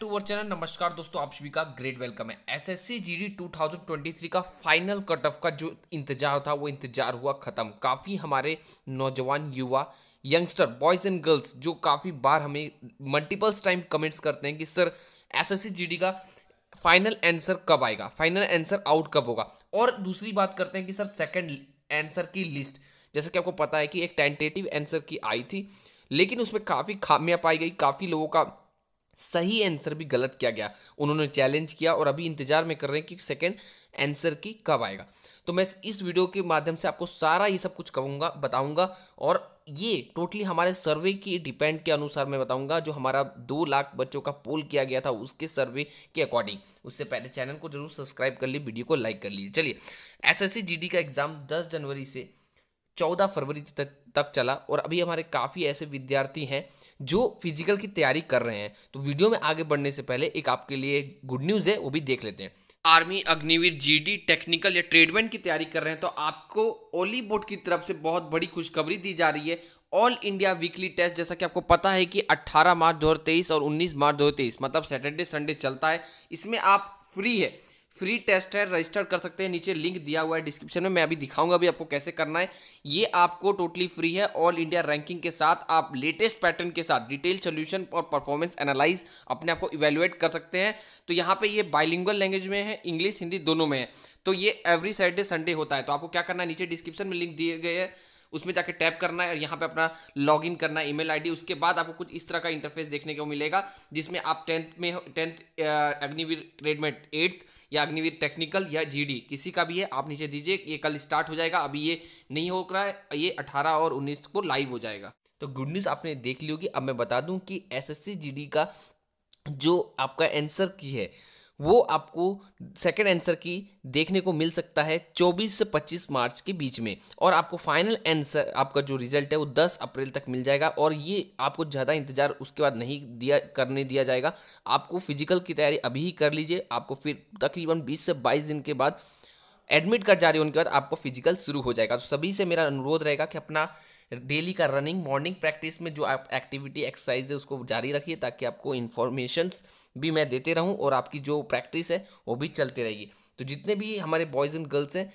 to our channel नमस्कार दोस्तों आप सभी का ग्रेट वेलकम है एसएससी जीडी 2023 का फाइनल कट ऑफ का जो इंतजार था वो इंतजार हुआ खत्म काफ़ी हमारे नौजवान युवा यंगस्टर बॉयज़ एंड गर्ल्स जो काफ़ी बार हमें मल्टीपल्स टाइम कमेंट्स करते हैं कि सर एसएससी जीडी का फाइनल आंसर कब आएगा फाइनल आंसर आउट कब होगा और दूसरी बात करते हैं कि सर सेकेंड आंसर की लिस्ट जैसे कि आपको पता है कि एक टेंटेटिव आंसर की आई थी लेकिन उसमें काफ़ी खामियां पाई गई काफ़ी लोगों का सही आंसर भी गलत किया गया उन्होंने चैलेंज किया और अभी इंतजार में कर रहे हैं कि सेकंड आंसर की कब आएगा तो मैं इस वीडियो के माध्यम से आपको सारा ये सब कुछ कहूँगा बताऊँगा और ये टोटली हमारे सर्वे की डिपेंड के अनुसार मैं बताऊंगा जो हमारा दो लाख बच्चों का पोल किया गया था उसके सर्वे के अकॉर्डिंग उससे पहले चैनल को जरूर सब्सक्राइब कर ली वीडियो को लाइक कर लीजिए चलिए एसएससी जीडी का एग्जाम 10 जनवरी से चौदह फरवरी तक तक चला और अभी हमारे काफ़ी ऐसे विद्यार्थी हैं जो फिजिकल की तैयारी कर रहे हैं तो वीडियो में आगे बढ़ने से पहले एक आपके लिए गुड न्यूज़ है वो भी देख लेते हैं आर्मी अग्निवीर जीडी टेक्निकल या ट्रेडमेंट की तैयारी कर रहे हैं तो आपको ओली बोर्ड की तरफ से बहुत बड़ी खुशखबरी दी जा रही है ऑल इंडिया वीकली टेस्ट जैसा कि आपको पता है कि 18 मार्च 2023 और 19 मार्च 2023 मतलब सैटरडे संडे चलता है इसमें आप फ्री है फ्री टेस्ट है रजिस्टर कर सकते हैं नीचे लिंक दिया हुआ है डिस्क्रिप्शन में मैं अभी दिखाऊंगा अभी आपको कैसे करना है ये आपको टोटली फ्री है ऑल इंडिया रैंकिंग के साथ आप लेटेस्ट पैटर्न के साथ डिटेल सोल्यूशन और परफॉर्मेंस एनालाइज अपने आप को इवेल्युएट कर सकते हैं तो यहाँ पे ये बाइलिंगल लैंग्वेज में है इंग्लिश हिंदी दोनों में है तो ये एवरी सैटरडे संडे होता है तो आपको क्या करना है नीचे डिस्क्रिप्शन में लिंक दिए गए हैं उसमें जाके टैप करना है और यहाँ पे अपना लॉगिन करना है ईमेल आईडी उसके बाद आपको कुछ इस तरह का इंटरफेस देखने को मिलेगा जिसमें आप टेंथ में टेंथ अग्निवीर ट्रेड में एट्थ या अग्निवीर टेक्निकल या जीडी किसी का भी है आप नीचे दीजिए ये कल स्टार्ट हो जाएगा अभी ये नहीं हो रहा है ये अठारह और उन्नीस को लाइव हो जाएगा तो गुड न्यूज़ आपने देख ली होगी अब मैं बता दूं कि एसएससी जीडी का जो आपका आंसर की है वो आपको सेकेंड आंसर की देखने को मिल सकता है 24 से 25 मार्च के बीच में और आपको फाइनल आंसर आपका जो रिजल्ट है वो 10 अप्रैल तक मिल जाएगा और ये आपको ज़्यादा इंतज़ार उसके बाद नहीं दिया करने दिया जाएगा आपको फिजिकल की तैयारी अभी ही कर लीजिए आपको फिर तकरीबन बीस से बाईस दिन के बाद एडमिट कर जा रही है उनके बाद आपको फिजिकल शुरू हो जाएगा तो सभी से मेरा अनुरोध रहेगा कि अपना डेली का रनिंग मॉर्निंग प्रैक्टिस में जो आप एक्टिविटी एक्सरसाइज है उसको जारी रखिए ताकि आपको इन्फॉर्मेशंस भी मैं देते रहूँ और आपकी जो प्रैक्टिस है वो भी चलते रहेगी तो जितने भी हमारे बॉयज़ एंड गर्ल्स हैं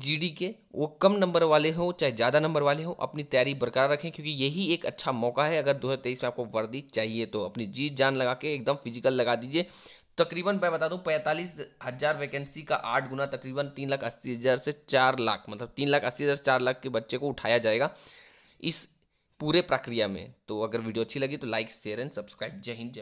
जी डी के वो कम नंबर वाले हों चाहे ज़्यादा नंबर वाले हों अपनी तैयारी बरकरार रखें क्योंकि यही एक अच्छा मौका है अगर 2023 में आपको वर्दी चाहिए तो अपनी जीत जान लगा के एकदम फिजिकल लगा दीजिए तकरीबन मैं बता दूं पैंतालीस हज़ार वैकेंसी का आठ गुना तकरीबन तीन लाख अस्सी हज़ार से चार लाख मतलब तीन लाख अस्सी हज़ार से चार लाख के बच्चे को उठाया जाएगा इस पूरे प्रक्रिया में तो अगर वीडियो अच्छी लगी तो लाइक शेयर एंड सब्सक्राइब जय हिंद जय